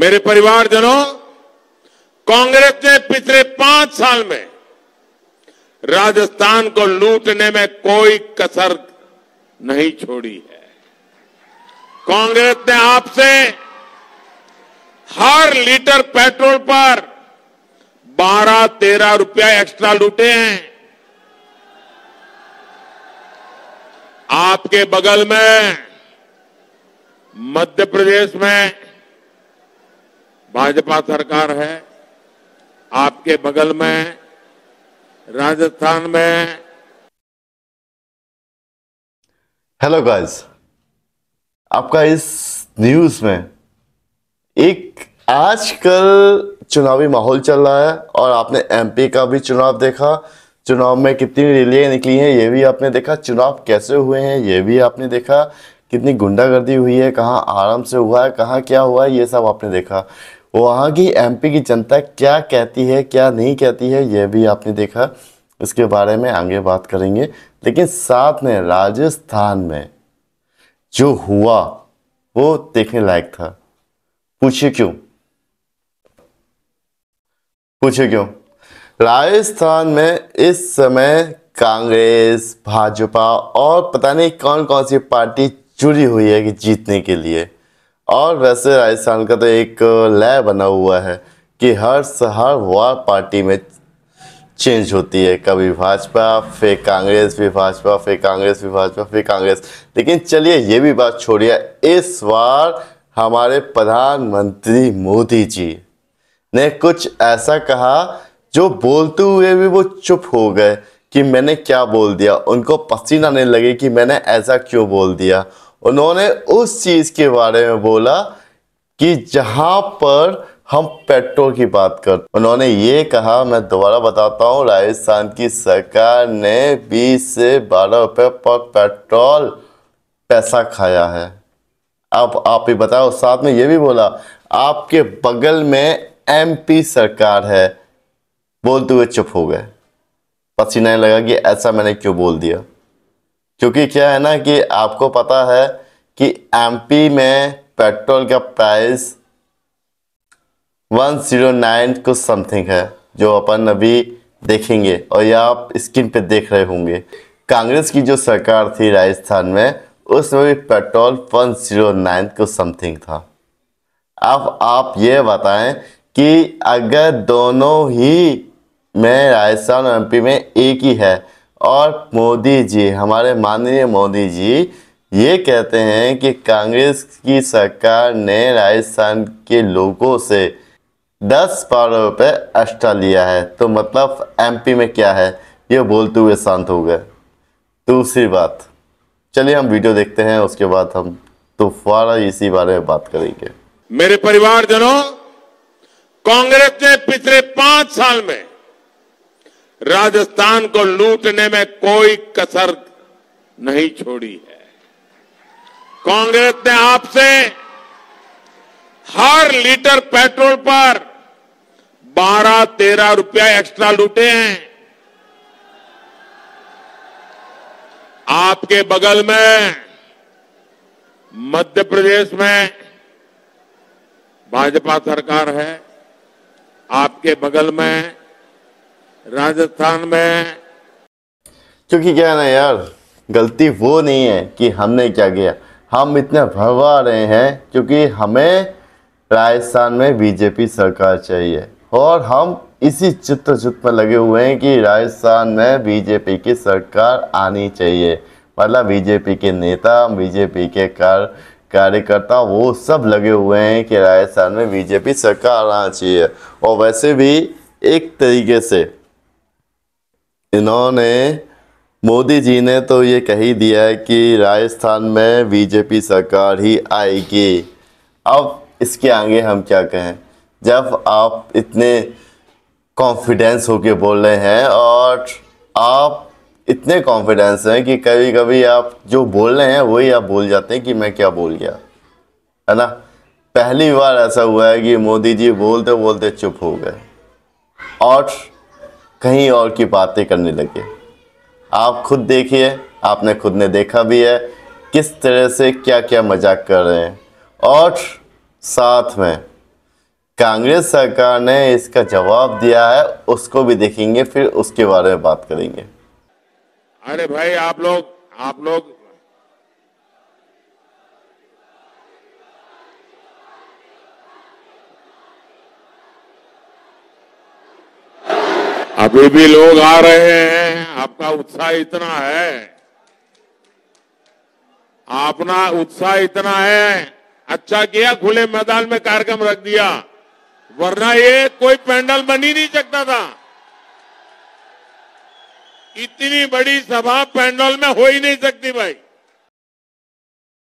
मेरे परिवारजनों कांग्रेस ने पिछले पांच साल में राजस्थान को लूटने में कोई कसर नहीं छोड़ी है कांग्रेस ने आपसे हर लीटर पेट्रोल पर बारह तेरह रुपया एक्स्ट्रा लूटे हैं आपके बगल में मध्य प्रदेश में भाजपा सरकार है आपके बगल में राजस्थान में हेलो गाइस आपका इस न्यूज में एक आजकल चुनावी माहौल चल रहा है और आपने एमपी का भी चुनाव देखा चुनाव में कितनी रैलियां निकली हैं ये भी आपने देखा चुनाव कैसे हुए हैं ये भी आपने देखा कितनी गुंडागर्दी हुई है कहाँ आराम से हुआ है कहाँ क्या हुआ है ये सब आपने देखा वहाँ की एमपी की जनता क्या कहती है क्या नहीं कहती है यह भी आपने देखा इसके बारे में आगे बात करेंगे लेकिन साथ में राजस्थान में जो हुआ वो देखने लायक था पूछिए क्यों पूछिए क्यों राजस्थान में इस समय कांग्रेस भाजपा और पता नहीं कौन कौन सी पार्टी जुड़ी हुई है कि जीतने के लिए और वैसे राजस्थान का तो एक लय बना हुआ है कि हर हर वार पार्टी में चेंज होती है कभी भाजपा फिर कांग्रेस फिर भाजपा फिर कांग्रेस फिर भाजपा फिर कांग्रेस लेकिन चलिए ये भी बात छोड़िए इस बार हमारे प्रधानमंत्री मोदी जी ने कुछ ऐसा कहा जो बोलते हुए भी वो चुप हो गए कि मैंने क्या बोल दिया उनको पसीना नहीं लगे कि मैंने ऐसा क्यों बोल दिया उन्होंने उस चीज के बारे में बोला कि जहां पर हम पेट्रोल की बात कर उन्होंने ये कहा मैं दोबारा बताता हूँ राजस्थान की सरकार ने 20 से 12 रुपए पर पेट्रोल पैसा खाया है अब आप ही बताओ साथ में ये भी बोला आपके बगल में एमपी सरकार है बोलते हुए चुप हो गए पसीना लगा कि ऐसा मैंने क्यों बोल दिया क्योंकि क्या है ना कि आपको पता है कि एमपी में पेट्रोल का प्राइस 109 कुछ समथिंग है जो अपन अभी देखेंगे और यह आप स्क्रीन पे देख रहे होंगे कांग्रेस की जो सरकार थी राजस्थान में उसमें भी पेट्रोल 109 कुछ समथिंग था अब आप ये बताएं कि अगर दोनों ही में राजस्थान और एमपी में एक ही है और मोदी जी हमारे माननीय मोदी जी ये कहते हैं कि कांग्रेस की सरकार ने राजस्थान के लोगों से दस करोड़ रुपये एक्स्ट्रा लिया है तो मतलब एमपी में क्या है ये बोलते हुए शांत हो गए दूसरी बात चलिए हम वीडियो देखते हैं उसके बाद हम तो फारा इसी बारे में बात करेंगे मेरे परिवारजनों कांग्रेस ने पिछले पांच साल में राजस्थान को लूटने में कोई कसर नहीं छोड़ी है कांग्रेस ने आपसे हर लीटर पेट्रोल पर 12-13 रुपया एक्स्ट्रा लूटे हैं आपके बगल में मध्य प्रदेश में भाजपा सरकार है आपके बगल में राजस्थान में क्योंकि क्या ना यार गलती वो नहीं है कि हमने क्या किया हम इतने भरवा रहे हैं क्योंकि हमें राजस्थान में बीजेपी सरकार चाहिए और हम इसी चित्र चित्र में लगे हुए हैं कि राजस्थान में बीजेपी की सरकार आनी चाहिए मतलब बीजेपी के नेता बीजेपी के कार कार्यकर्ता वो सब लगे हुए हैं कि राजस्थान में बीजेपी सरकार आना चाहिए और वैसे भी एक तरीके से इन्होंने मोदी जी ने तो ये कह ही दिया है कि राजस्थान में बीजेपी सरकार ही आएगी अब इसके आगे हम क्या कहें जब आप इतने कॉन्फिडेंस होके बोल रहे हैं और आप इतने कॉन्फिडेंस हैं कि कभी कभी आप जो बोल रहे हैं वही आप बोल जाते हैं कि मैं क्या बोल गया है ना पहली बार ऐसा हुआ है कि मोदी जी बोलते बोलते चुप हो गए और कहीं और की बातें करने लगे आप खुद देखिए आपने खुद ने देखा भी है किस तरह से क्या क्या मजाक कर रहे हैं और साथ में कांग्रेस सरकार ने इसका जवाब दिया है उसको भी देखेंगे फिर उसके बारे में बात करेंगे अरे भाई आप लोग आप लोग अभी भी लोग आ रहे हैं आपका उत्साह इतना है अपना उत्साह इतना है अच्छा किया खुले मैदान में कार्यक्रम रख दिया वरना ये कोई पैंडल बन ही नहीं सकता था इतनी बड़ी सभा पैंडल में हो ही नहीं सकती भाई